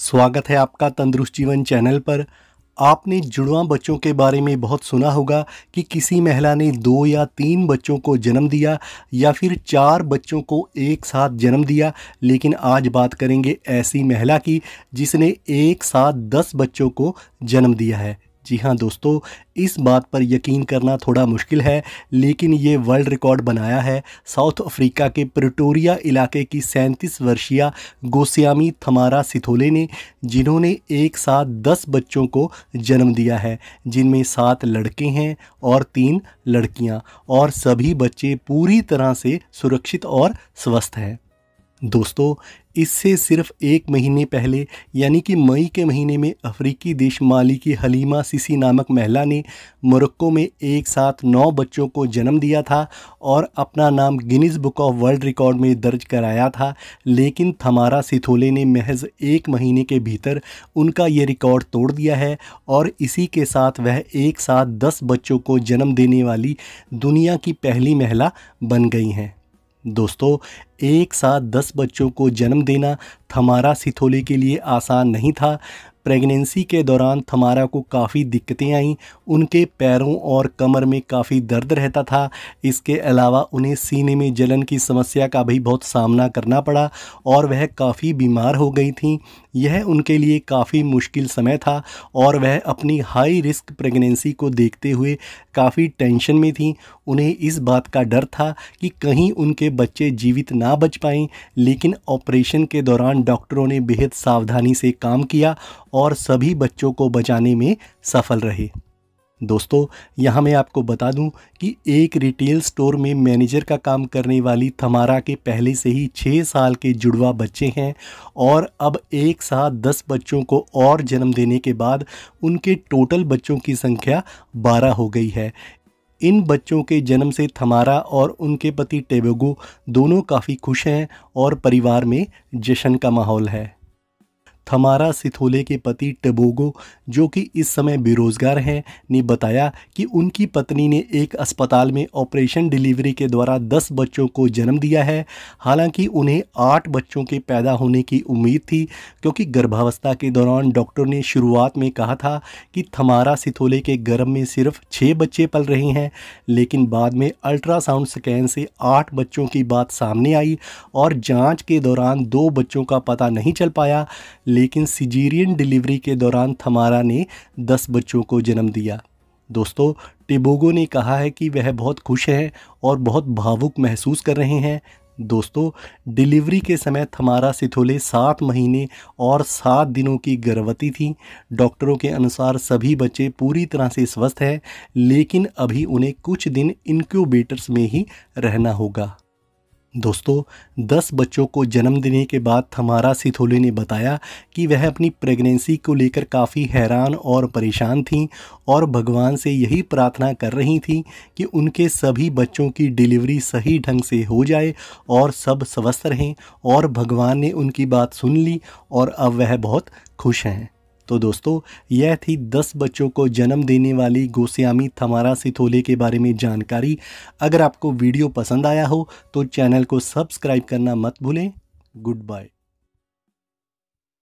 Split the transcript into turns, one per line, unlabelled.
स्वागत है आपका तंदुरुस्त जीवन चैनल पर आपने जुड़वा बच्चों के बारे में बहुत सुना होगा कि किसी महिला ने दो या तीन बच्चों को जन्म दिया या फिर चार बच्चों को एक साथ जन्म दिया लेकिन आज बात करेंगे ऐसी महिला की जिसने एक साथ दस बच्चों को जन्म दिया है जी हाँ दोस्तों इस बात पर यकीन करना थोड़ा मुश्किल है लेकिन ये वर्ल्ड रिकॉर्ड बनाया है साउथ अफ्रीका के प्रिटोरिया इलाके की सैंतीस वर्षीय गोस्यामी थमारा सिथोले ने जिन्होंने एक साथ दस बच्चों को जन्म दिया है जिनमें सात लड़के हैं और तीन लड़कियां और सभी बच्चे पूरी तरह से सुरक्षित और स्वस्थ हैं दोस्तों इससे सिर्फ एक महीने पहले यानी कि मई के महीने में अफ्रीकी देश माली की हलीमा सिसी नामक महिला ने मोरक्को में एक साथ नौ बच्चों को जन्म दिया था और अपना नाम Guinness book of world record में दर्ज कराया था लेकिन थमारा सिथोले ने महज एक महीने के भीतर उनका ये रिकॉर्ड तोड़ दिया है और इसी के साथ वह एक साथ दस बच्चों को जन्म देने वाली दुनिया की पहली महिला बन गई हैं दोस्तों एक साथ दस बच्चों को जन्म देना थमारा सिथोले के लिए आसान नहीं था प्रेगनेंसी के दौरान थमारा को काफ़ी दिक्कतें आईं उनके पैरों और कमर में काफ़ी दर्द रहता था इसके अलावा उन्हें सीने में जलन की समस्या का भी बहुत सामना करना पड़ा और वह काफ़ी बीमार हो गई थीं यह उनके लिए काफ़ी मुश्किल समय था और वह अपनी हाई रिस्क प्रेगनेंसी को देखते हुए काफ़ी टेंशन में थीं उन्हें इस बात का डर था कि कहीं उनके बच्चे जीवित ना बच पाएँ लेकिन ऑपरेशन के दौरान डॉक्टरों ने बेहद सावधानी से काम किया और सभी बच्चों को बचाने में सफल रहे दोस्तों यहाँ मैं आपको बता दूं कि एक रिटेल स्टोर में मैनेजर का काम करने वाली थमारा के पहले से ही छः साल के जुड़वा बच्चे हैं और अब एक साथ दस बच्चों को और जन्म देने के बाद उनके टोटल बच्चों की संख्या बारह हो गई है इन बच्चों के जन्म से थमारा और उनके पति टेबोगो दोनों काफ़ी खुश हैं और परिवार में जश्न का माहौल है थमारा सिथोले के पति टबोगो जो कि इस समय बेरोजगार हैं ने बताया कि उनकी पत्नी ने एक अस्पताल में ऑपरेशन डिलीवरी के द्वारा दस बच्चों को जन्म दिया है हालांकि उन्हें आठ बच्चों के पैदा होने की उम्मीद थी क्योंकि गर्भावस्था के दौरान डॉक्टर ने शुरुआत में कहा था कि थमारा सिथोले के गर्भ में सिर्फ छः बच्चे पल रहे हैं लेकिन बाद में अल्ट्रासाउंड स्कैन से आठ बच्चों की बात सामने आई और जाँच के दौरान दो बच्चों का पता नहीं चल पाया लेकिन सिजीरियन डिलीवरी के दौरान थमारा ने दस बच्चों को जन्म दिया दोस्तों टिबोगो ने कहा है कि वह बहुत खुश है और बहुत भावुक महसूस कर रहे हैं दोस्तों डिलीवरी के समय थमारा सिथोले सात महीने और सात दिनों की गर्भवती थी डॉक्टरों के अनुसार सभी बच्चे पूरी तरह से स्वस्थ हैं लेकिन अभी उन्हें कुछ दिन इनक्यूबेटर्स में ही रहना होगा दोस्तों दस बच्चों को जन्म देने के बाद थमारा सिथोले ने बताया कि वह अपनी प्रेगनेंसी को लेकर काफ़ी हैरान और परेशान थीं और भगवान से यही प्रार्थना कर रही थीं कि उनके सभी बच्चों की डिलीवरी सही ढंग से हो जाए और सब स्वस्थ रहें और भगवान ने उनकी बात सुन ली और अब वह बहुत खुश हैं तो दोस्तों यह थी 10 बच्चों को जन्म देने वाली गोस्यामी थमारा सिथोले के बारे में जानकारी अगर आपको वीडियो पसंद आया हो तो चैनल को सब्सक्राइब करना मत भूलें गुड बाय